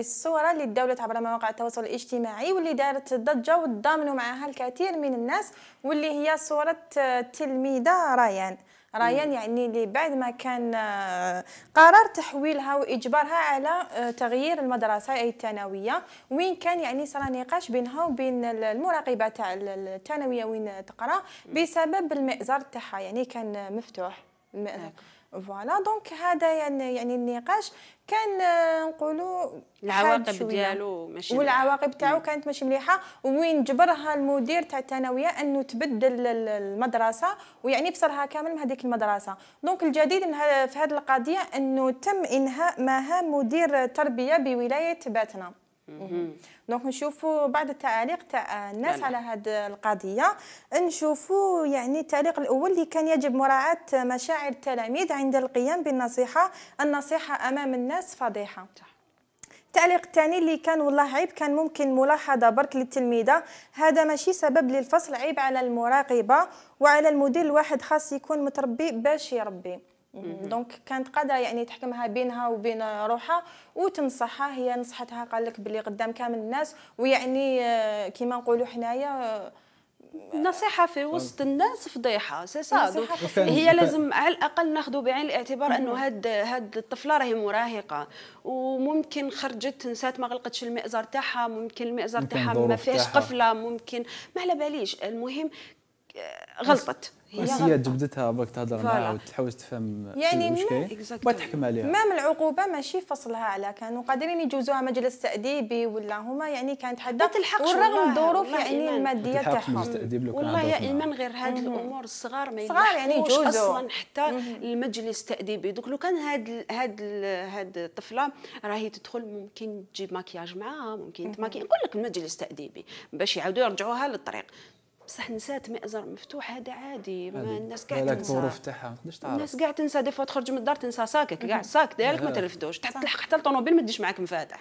الصورة اللي تداولت عبر مواقع التواصل الاجتماعي واللي دارت ضجة وتضامنوا معها الكثير من الناس واللي هي صورة التلميذة ريان ريان يعني اللي بعد ما كان آه، قرار تحويلها واجبارها على آه، تغيير المدرسه اي الثانويه وين كان يعني صار نقاش بينها وبين المراقبه تاع الثانويه وين تقرا بسبب المئزر تاعها يعني كان مفتوح فوالا دونك هذا يعني, يعني النقاش كان آه، نقولوا العواقب ديالو ماشي والعواقب تاعو كانت ماشي مليحه وين جبرها المدير تاع الثانويه انه تبدل المدرسه ويعني فصلها كامل من هذيك المدرسه دونك الجديد في هذه القضيه انه تم انهاء مهام مدير التربيه بولايه باتنا دونك نشوفوا بعض التعاليق تاع الناس على هذه القضيه نشوفوا يعني التعليق الاول اللي كان يجب مراعاه مشاعر التلاميذ عند القيام بالنصيحه النصيحه امام الناس فضيحه التعليق الثاني اللي كان والله عيب كان ممكن ملاحظة برك للتلميذة هذا ماشي سبب للفصل عيب على المراقبة وعلى المدير الواحد خاص يكون متربي باش يربي دونك كانت قادره يعني تحكمها بينها وبين روحها وتنصحها هي نصحتها قال لك باللي قدام كامل الناس ويعني آه، كيما نقولوا حنايا آه، نصيحه في وسط الناس فضيحه سي سا هي لازم على الاقل ناخذوا بعين الاعتبار انه هاد هاد الطفله راهي مراهقه وممكن خرجت نسات ما غلقتش المئزر تاعها ممكن المئزر تاعها ما فيهاش قفله ممكن ما على باليش المهم آه، غلطت بس هي جبدتها برك تهضر معها وتحوس تفهم يعني ما تحكم عليها مام العقوبه ماشي فصلها على كانوا قادرين يجوزوها مجلس تاديبي ولا هما يعني كانت حدا والرغم الظروف يعني الماديه تاعهم والله يا ايمان غير هذه الامور الصغار ما صغار يعني يجوزوا اصلا حتى المجلس التاديبي دوك لو كان هاد هاد هاد الطفله راهي تدخل ممكن تجيب ماكياج معاها ممكن تماكي نقول لك المجلس التاديبي باش يعاودوا يرجعوها للطريق بصح نسات مأزر مفتوح هذا عادي ما الناس كاع تنسى الناس كاع تنسى دي فوا تخرج من الدار تنسى ساكك كاع ساك ديالك ما تلفدوش تحط حتى الطوموبيل ما تديش معاك مفاتح